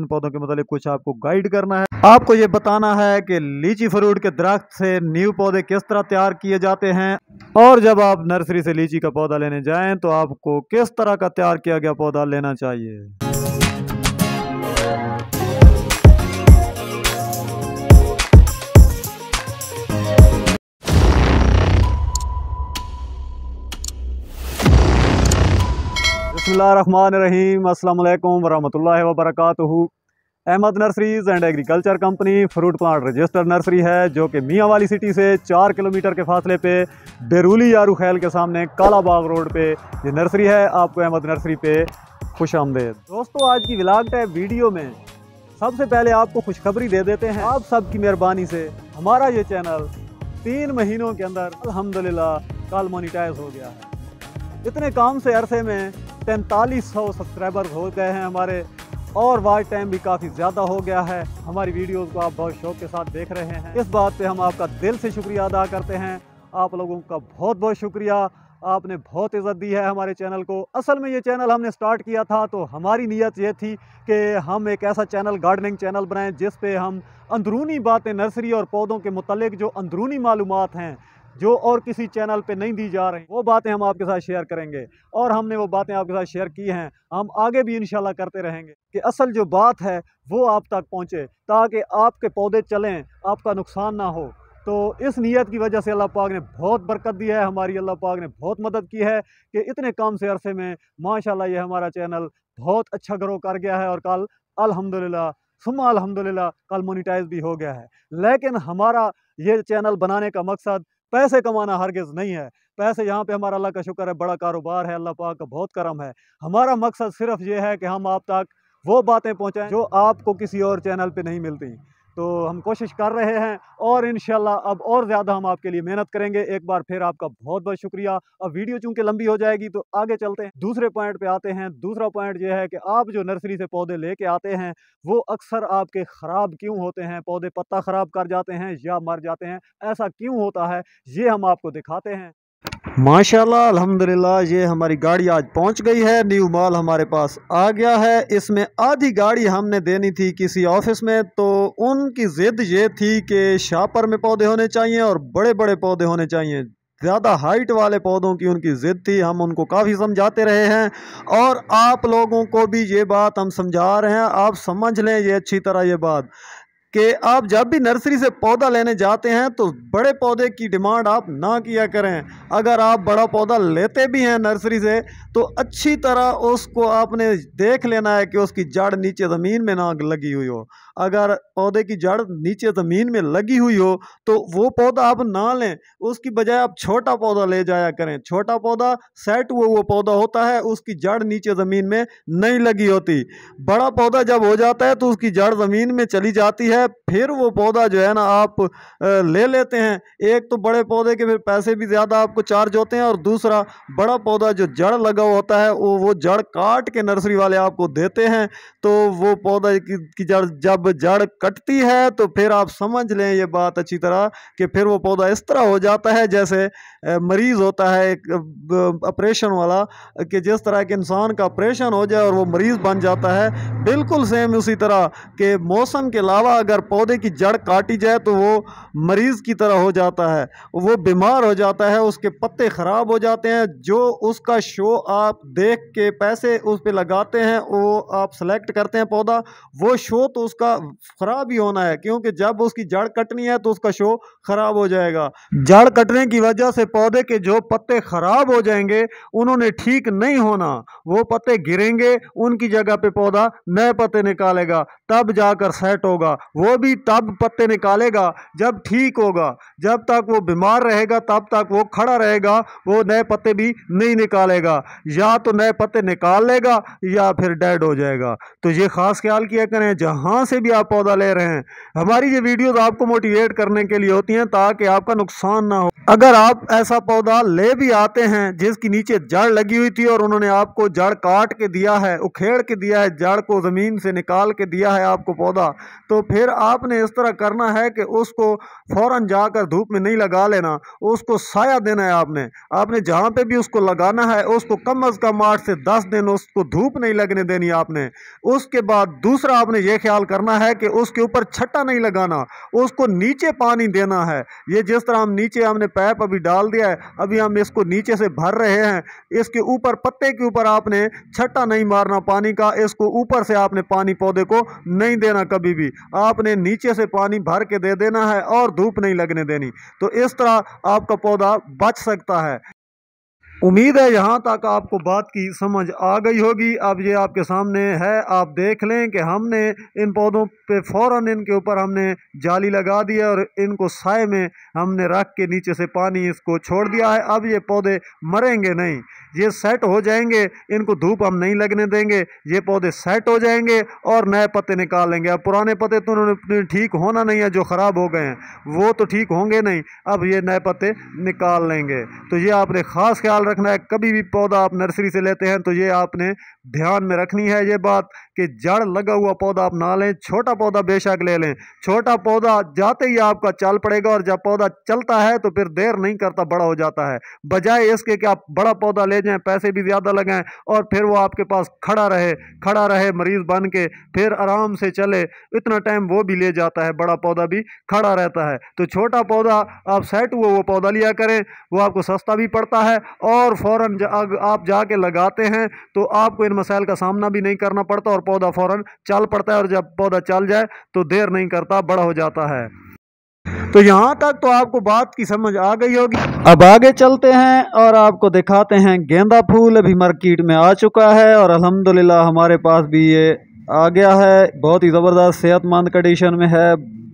इन पौधों के मतलब कुछ आपको गाइड करना है आपको ये बताना है कि लीची फ्रूट के दरख्त से न्यू पौधे किस तरह तैयार किए जाते हैं और जब आप नर्सरी से लीची का पौधा लेने जाएं तो आपको किस तरह का तैयार किया गया पौधा लेना चाहिए बसमीम अल्लाम वरहमल वबरक Ahmad nurseries and agriculture company fruit plant registered nursery है जो कि मियाँ वाली सिटी से चार किलोमीटर के फासले पे बेरूली यारू खैल के सामने काला बाग रोड पे ये नर्सरी है आपको अहमद नर्सरी पे खुश आमदेद दोस्तों आज की विलाग टैब वीडियो में सबसे पहले आपको खुशखबरी दे देते हैं आप सब मेहरबानी से हमारा ये चैनल तीन महीनों के अंदर अलहमदिल्ला कल मोनिटाइज हो गया है इतने काम से अरसे में तैंतालीस सौ सब्सक्राइबर हो गए हैं हमारे और वाच टाइम भी काफ़ी ज़्यादा हो गया है हमारी वीडियोस को आप बहुत शौक के साथ देख रहे हैं इस बात पे हम आपका दिल से शुक्रिया अदा करते हैं आप लोगों का बहुत बहुत शुक्रिया आपने बहुत इज़्ज़त दी है हमारे चैनल को असल में ये चैनल हमने स्टार्ट किया था तो हमारी नीयत ये थी कि हम एक ऐसा चैनल गार्डनिंग चैनल बनाएं जिस पे हम अंदरूनी बातें नर्सरी और पौधों के मतलब जो अंदरूनी मालूम हैं जो और किसी चैनल पे नहीं दी जा रही वो बातें हम आपके साथ शेयर करेंगे और हमने वो बातें आपके साथ शेयर की हैं हम आगे भी इन करते रहेंगे कि असल जो बात है वो आप तक पहुँचे ताकि आपके पौधे चलें आपका नुकसान ना हो तो इस नीयत की वजह से अल्लाह पाक ने बहुत बरकत दी है हमारी अल्लाह पाक ने बहुत मदद की है कि इतने काम से अरसे में माशाल्लाह ये हमारा चैनल बहुत अच्छा ग्रो कर गया है और कल अल्हम्दुलिल्लाह सुमा अल्हम्दुलिल्लाह कल मोनिटाइज भी हो गया है लेकिन हमारा ये चैनल बनाने का मकसद पैसे कमाना हरगिज़ नहीं है पैसे यहाँ पे हमारा अल्लाह का शुक्र है बड़ा कारोबार है अल्लाह पाक का बहुत करम है हमारा मकसद सिर्फ ये है कि हम आप तक वो बातें पहुँचाएँ जो आपको किसी और चैनल पर नहीं मिलती तो हम कोशिश कर रहे हैं और इन अब और ज़्यादा हम आपके लिए मेहनत करेंगे एक बार फिर आपका बहुत बहुत शुक्रिया अब वीडियो चूँकि लंबी हो जाएगी तो आगे चलते हैं दूसरे पॉइंट पे आते हैं दूसरा पॉइंट ये है कि आप जो नर्सरी से पौधे लेके आते हैं वो अक्सर आपके ख़राब क्यों होते हैं पौधे पत्ता ख़राब कर जाते हैं या मर जाते हैं ऐसा क्यों होता है ये हम आपको दिखाते हैं माशाल्लाह अल्हम्दुलिल्लाह ये हमारी गाड़ी आज पहुंच गई है न्यू माल हमारे पास आ गया है इसमें आधी गाड़ी हमने देनी थी किसी ऑफिस में तो उनकी ज़िद ये थी कि शापर में पौधे होने चाहिए और बड़े बड़े पौधे होने चाहिए ज़्यादा हाइट वाले पौधों की उनकी ज़िद थी हम उनको काफ़ी समझाते रहे हैं और आप लोगों को भी ये बात हम समझा रहे हैं आप समझ लें ये अच्छी तरह ये बात कि आप जब भी नर्सरी से पौधा लेने जाते हैं तो बड़े पौधे की डिमांड आप ना किया करें अगर आप बड़ा पौधा लेते भी हैं नर्सरी से तो अच्छी तरह उसको आपने देख लेना है कि उसकी जड़ नीचे ज़मीन में ना लगी हुई हो अगर पौधे की जड़ नीचे ज़मीन में लगी हुई हो तो वो पौधा आप ना लें उसकी बजाय आप छोटा पौधा ले जाया करें छोटा पौधा सेट हुआ वो पौधा होता है उसकी जड़ नीचे ज़मीन में नहीं लगी होती बड़ा पौधा जब हो जाता है तो उसकी जड़ ज़मीन में चली जाती है है फिर वो पौधा जो है ना आप ले लेते हैं एक तो बड़े पौधे के फिर पैसे भी ज़्यादा आपको चार्ज होते हैं और दूसरा बड़ा पौधा जो जड़ लगा होता है वो वो जड़ काट के नर्सरी वाले आपको देते हैं तो वो पौधा की, की जड़ जब जड़ कटती है तो फिर आप समझ लें ये बात अच्छी तरह कि फिर वो पौधा इस तरह हो जाता है जैसे मरीज़ होता है एक ऑपरेशन वाला कि जिस तरह के इंसान का ऑपरेशन हो जाए और वो मरीज़ बन जाता है बिल्कुल सेम उसी तरह के मौसम के अलावा अगर पौधे की जड़ काटी जाए तो वो मरीज़ की तरह हो जाता है वो बीमार हो जाता है उसके पत्ते ख़राब हो जाते हैं जो उसका शो आप देख के पैसे उस पर लगाते हैं वो आप सेलेक्ट करते हैं पौधा वो शो तो उसका ख़राब ही होना है क्योंकि जब उसकी जड़ कटनी है तो उसका शो ख़राब हो जाएगा जड़ कटने की वजह से पौधे के जो पत्ते ख़राब हो जाएंगे उन्होंने ठीक नहीं होना वो पत्ते गिरेंगे उनकी जगह पे पौधा नए पत्ते निकालेगा तब जाकर सेट होगा वो भी तब पत्ते निकालेगा जब ठीक होगा जब तक वो बीमार रहेगा तब तक वो खड़ा रहेगा वो नए पत्ते भी नहीं निकालेगा या तो नए पत्ते निकाल लेगा या फिर डेड हो जाएगा तो ये ख़ास ख्याल किया करें जहाँ से भी आप पौधा ले रहे हैं हमारी ये वीडियोज़ आपको मोटिवेट करने के लिए होती हैं ताकि आपका नुकसान ना हो अगर आप ऐसा पौधा ले भी आते हैं जिसकी नीचे जड़ लगी हुई थी और उन्होंने आपको जड़ काट के दिया है उखेड़ के दिया है जड़ को ज़मीन से निकाल के दिया है आपको पौधा तो फिर फिर आपने इस तरह करना है कि उसको फौरन जाकर धूप में नहीं लगा लेना उसको साया देना है आपने आपने जहाँ पे भी उसको लगाना है उसको कम अज़ कम आठ से दस दिन उसको धूप नहीं लगने देनी आपने उसके बाद दूसरा आपने ये ख्याल करना है कि उसके ऊपर छट्टा नहीं लगाना उसको नीचे पानी देना है ये जिस तरह हम नीचे हमने पैप अभी डाल दिया है अभी हम इसको नीचे से भर रहे हैं इसके ऊपर पत्ते के ऊपर आपने छट्टा नहीं मारना पानी का इसको ऊपर से आपने पानी पौधे को नहीं देना कभी भी आप आपने नीचे से पानी भर के दे देना है और धूप नहीं लगने देनी तो इस तरह आपका पौधा बच सकता है उम्मीद है यहाँ तक आपको बात की समझ आ गई होगी अब ये आपके सामने है आप देख लें कि हमने इन पौधों पे फौरन इनके ऊपर हमने जाली लगा दी है और इनको साय में हमने रख के नीचे से पानी इसको छोड़ दिया है अब ये पौधे मरेंगे नहीं ये सेट हो जाएंगे इनको धूप हम नहीं लगने देंगे ये पौधे सेट हो जाएंगे और नए पत्ते निकालेंगे अब पुराने पत्ते तो उन्होंने ठीक होना नहीं है जो ख़राब हो गए हैं वो तो ठीक होंगे नहीं अब ये नए पत्ते निकाल लेंगे तो ये आपने ख़ास ख्याल रखना है कभी भी पौधा आप नर्सरी से लेते हैं तो ये आपने ध्यान में रखनी है ये बात कि जड़ लगा हुआ पौधा आप ना लें छोटा पौधा बेशक ले लें छोटा पौधा जाते ही आपका चल पड़ेगा और जब पौधा चलता है तो फिर देर नहीं करता बड़ा हो जाता है बजाय इसके कि आप बड़ा पौधा ले जाएं पैसे भी ज़्यादा लगाएं और फिर वो आपके पास खड़ा रहे खड़ा रहे मरीज़ बन के फिर आराम से चले इतना टाइम वो भी ले जाता है बड़ा पौधा भी खड़ा रहता है तो छोटा पौधा आप सेट हुआ वो पौधा लिया करें वो आपको सस्ता भी पड़ता है और फ़ौर आप जाके लगाते हैं तो आपको इन मसाइल का सामना भी नहीं करना पड़ता और पौधा फ़ौरन चल पड़ता है और जब पौधा चल जाए तो देर नहीं करता बड़ा हो जाता है तो यहाँ तक तो आपको बात की समझ आ गई होगी अब आगे चलते हैं और आपको दिखाते हैं गेंदा फूल अभी मार्केट में आ चुका है और अल्हम्दुलिल्लाह हमारे पास भी ये आ गया है बहुत ही ज़बरदस्त सेहतमंद कंडीशन में है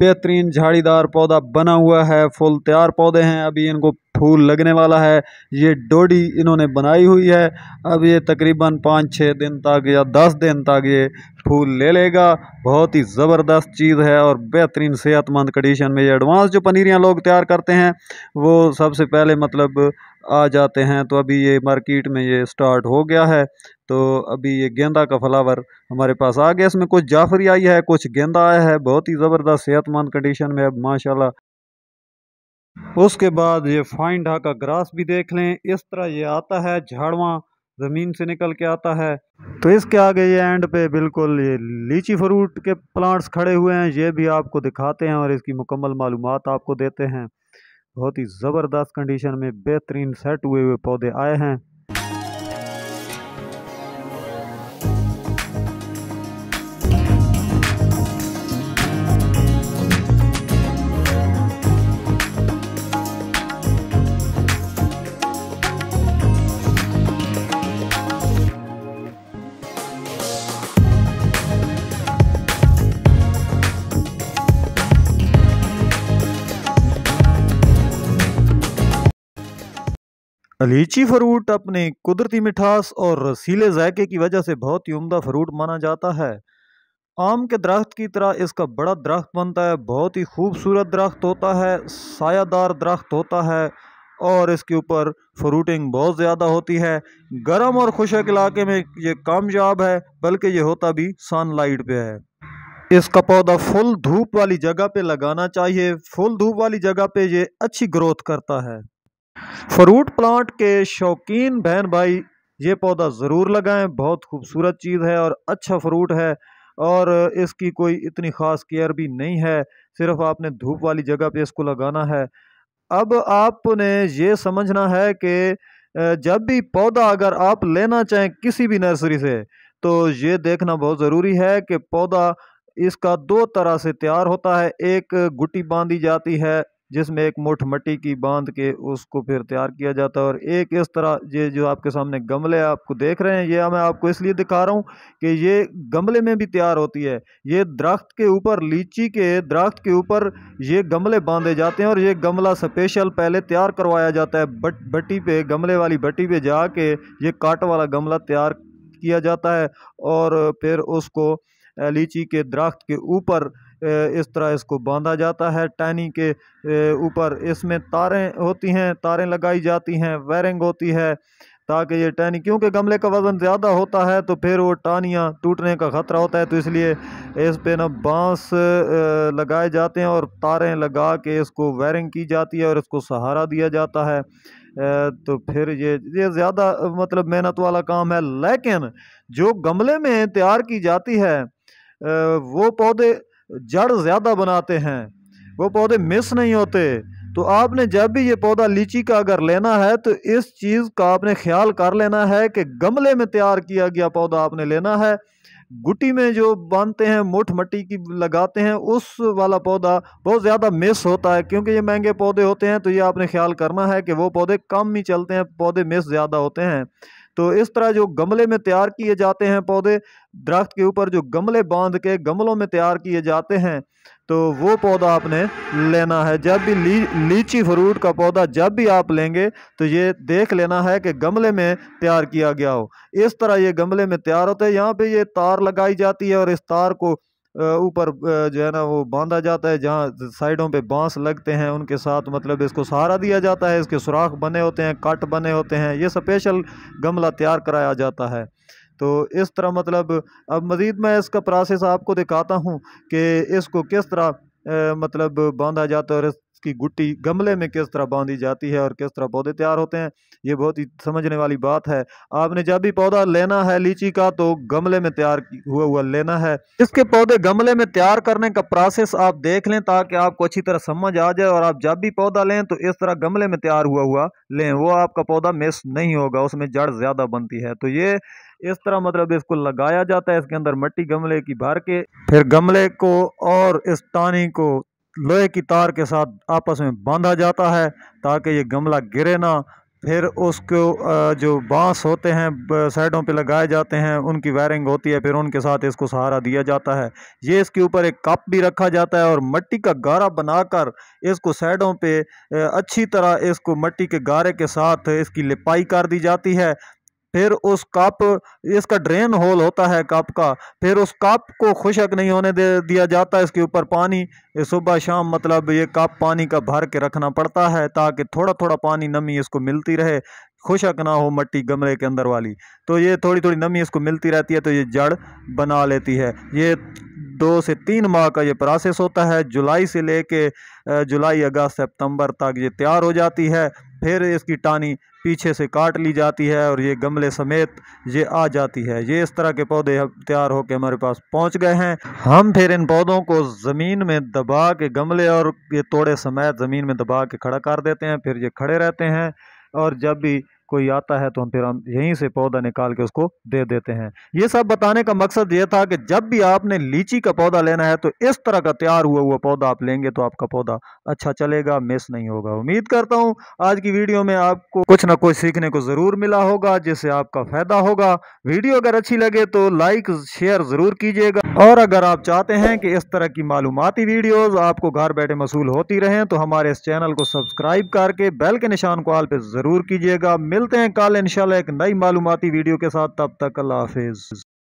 बेहतरीन झाड़ीदार पौधा बना हुआ है फुल तैयार पौधे हैं अभी इनको फूल लगने वाला है ये डोडी इन्होंने बनाई हुई है अब ये तकरीबन पाँच छः दिन तक या दस दिन तक ये फूल ले लेगा बहुत ही ज़बरदस्त चीज़ है और बेहतरीन सेहतमंद कंडीशन में ये एडवांस जो पनीरियाँ लोग तैयार करते हैं वो सबसे पहले मतलब आ जाते हैं तो अभी ये मार्केट में ये स्टार्ट हो गया है तो अभी ये गेंदा का फ्लावर हमारे पास आ गया इसमें कुछ जाफरी आई है कुछ गेंदा आया है बहुत ही ज़बरदस्त सेहतमंद कंडीशन में अब माशाल्लाह उसके बाद ये फाइन ढाका ग्रास भी देख लें इस तरह ये आता है झाड़वा ज़मीन से निकल के आता है तो इसके आगे ये एंड पे बिल्कुल ये लीची फ्रूट के प्लांट्स खड़े हुए हैं ये भी आपको दिखाते हैं और इसकी मुकम्मल मालूम आपको देते हैं बहुत ही ज़बरदस्त कंडीशन में बेहतरीन सेट हुए हुए पौधे आए हैं अलीची फ्रूट अपने कुदरती मिठास और रसीले जायके की वजह से बहुत ही उम्दा फ्रूट माना जाता है आम के दरख्त की तरह इसका बड़ा दरख्त बनता है बहुत ही खूबसूरत दरख्त होता है सायादार दरख्त होता है और इसके ऊपर फ्रूटिंग बहुत ज़्यादा होती है गर्म और खुशक इलाके में ये कामयाब है बल्कि ये होता भी सनलाइट पे है इसका पौधा फुल धूप वाली जगह पे लगाना चाहिए फुल धूप वाली जगह पे ये अच्छी ग्रोथ करता है फ्रूट प्लांट के शौकीन बहन भाई ये पौधा ज़रूर लगाएं बहुत खूबसूरत चीज़ है और अच्छा फ्रूट है और इसकी कोई इतनी ख़ास केयर भी नहीं है सिर्फ आपने धूप वाली जगह पे इसको लगाना है अब आपने ये समझना है कि जब भी पौधा अगर आप लेना चाहें किसी भी नर्सरी से तो ये देखना बहुत ज़रूरी है कि पौधा इसका दो तरह से तैयार होता है एक गुटी बांधी जाती है जिसमें एक मुठ मट्टी की बांध के उसको फिर तैयार किया जाता है और एक इस तरह ये जो आपके सामने गमले आपको देख रहे हैं ये मैं आपको इसलिए दिखा रहा हूँ कि ये गमले में भी तैयार होती है ये दरख्त के ऊपर लीची के दरख्त के ऊपर ये गमले बांधे जाते हैं और ये गमला स्पेशल पहले तैयार करवाया जाता है बट भट्टी पे गमले वाली भट्टी पे जाके ये काट वाला गमला तैयार किया जाता है और फिर उसको लीची के दरख्त के ऊपर इस तरह इसको बांधा जाता है टहनी के ऊपर इसमें तारें होती हैं तारें लगाई जाती हैं वायरिंग होती है ताकि ये टहनी क्योंकि गमले का वज़न ज़्यादा होता है तो फिर वो टानियाँ टूटने का ख़तरा होता है तो इसलिए इस पे ना बांस लगाए जाते हैं और तारें लगा के इसको वायरिंग की जाती है और इसको सहारा दिया जाता है तो फिर ये ये ज़्यादा मतलब मेहनत वाला काम है लेकिन जो गमले में तैयार की जाती है वो पौधे जड़ ज़्यादा बनाते हैं वो पौधे मिस नहीं होते तो आपने जब भी ये पौधा लीची का अगर लेना है तो इस चीज़ का आपने ख्याल कर लेना है कि गमले में तैयार किया गया पौधा आपने लेना है गुटी में जो बांधते हैं मुठ मट्टी की लगाते हैं उस वाला पौधा बहुत ज़्यादा मिस होता है क्योंकि ये महंगे पौधे होते हैं तो ये आपने ख्याल करना है कि वो पौधे कम ही चलते हैं पौधे मिस ज़्यादा होते हैं तो इस तरह जो गमले में तैयार किए जाते हैं पौधे दरख्त के ऊपर जो गमले बांध के गमलों में तैयार किए जाते हैं तो वो पौधा आपने लेना है जब भी ली लीची फ्रूट का पौधा जब भी आप लेंगे तो ये देख लेना है कि गमले में तैयार किया गया हो इस तरह ये गमले में तैयार होते हैं यहाँ पे ये तार लगाई जाती है और इस तार को ऊपर जो है ना वो बांधा जाता है जहाँ साइडों पे बांस लगते हैं उनके साथ मतलब इसको सहारा दिया जाता है इसके सुराख बने होते हैं कट बने होते हैं ये स्पेशल गमला तैयार कराया जाता है तो इस तरह मतलब अब मज़ीद मैं इसका प्रोसेस आपको दिखाता हूँ कि इसको किस तरह मतलब बांधा जाता है और इस इसकी गुट्टी गमले में किस तरह बांधी जाती है और किस तरह पौधे तैयार होते हैं ये बहुत ही समझने वाली बात है आपने जब भी पौधा लेना है लीची का तो गमले में तैयार हुआ हुआ लेना है इसके पौधे गमले में तैयार करने का प्रोसेस आप देख लें ताकि आपको अच्छी तरह समझ आ जाए और आप जब भी पौधा लें तो इस तरह गमले में तैयार हुआ हुआ लें वो आपका पौधा मिस नहीं होगा उसमें जड़ ज़्यादा बनती है तो ये इस तरह मतलब इसको लगाया जाता है इसके अंदर मट्टी गमले की भर के फिर गमले को और इस टानी को लोहे की तार के साथ आपस में बांधा जाता है ताकि ये गमला गिरे ना फिर उसको जो बांस होते हैं साइडों पे लगाए जाते हैं उनकी वायरिंग होती है फिर उनके साथ इसको सहारा दिया जाता है ये इसके ऊपर एक कप भी रखा जाता है और मट्टी का गारा बनाकर इसको साइडों पे अच्छी तरह इसको मट्टी के गारे के साथ इसकी लिपाई कर दी जाती है फिर उस कप इसका ड्रेन होल होता है कप का फिर उस कप को खुशक नहीं होने दे दिया जाता इसके ऊपर पानी सुबह शाम मतलब ये कप पानी का भर के रखना पड़ता है ताकि थोड़ा थोड़ा पानी नमी इसको मिलती रहे खुशक ना हो मट्टी गमले के अंदर वाली तो ये थोड़ी थोड़ी नमी इसको मिलती रहती है तो ये जड़ बना लेती है ये दो से तीन माह का ये प्रोसेस होता है जुलाई से ले कर जुलाई अगस्त सितंबर तक ये तैयार हो जाती है फिर इसकी टानी पीछे से काट ली जाती है और ये गमले समेत ये आ जाती है ये इस तरह के पौधे तैयार होकर हमारे पास पहुंच गए हैं हम फिर इन पौधों को ज़मीन में दबा के गमले और ये तोड़े समेत ज़मीन में दबा के खड़ा कर देते हैं फिर ये खड़े रहते हैं और जब भी कोई आता है तो हम फिर हम यहीं से पौधा निकाल के उसको दे देते हैं ये सब बताने का मकसद ये था कि जब भी आपने लीची का पौधा लेना है तो इस तरह का तैयार हुआ हुआ पौधा आप लेंगे तो आपका पौधा अच्छा चलेगा मिस नहीं होगा उम्मीद करता हूँ आज की वीडियो में आपको कुछ ना कुछ सीखने को ज़रूर मिला होगा जिससे आपका फ़ायदा होगा वीडियो अगर अच्छी लगे तो लाइक शेयर ज़रूर कीजिएगा और अगर आप चाहते हैं कि इस तरह की मालूमती वीडियोस आपको घर बैठे मसूल होती रहें तो हमारे इस चैनल को सब्सक्राइब करके बेल के निशान को आल पे ज़रूर कीजिएगा मिलते हैं कल इंशाल्लाह एक नई मालूमती वीडियो के साथ तब तक अल्लाह हाफिज़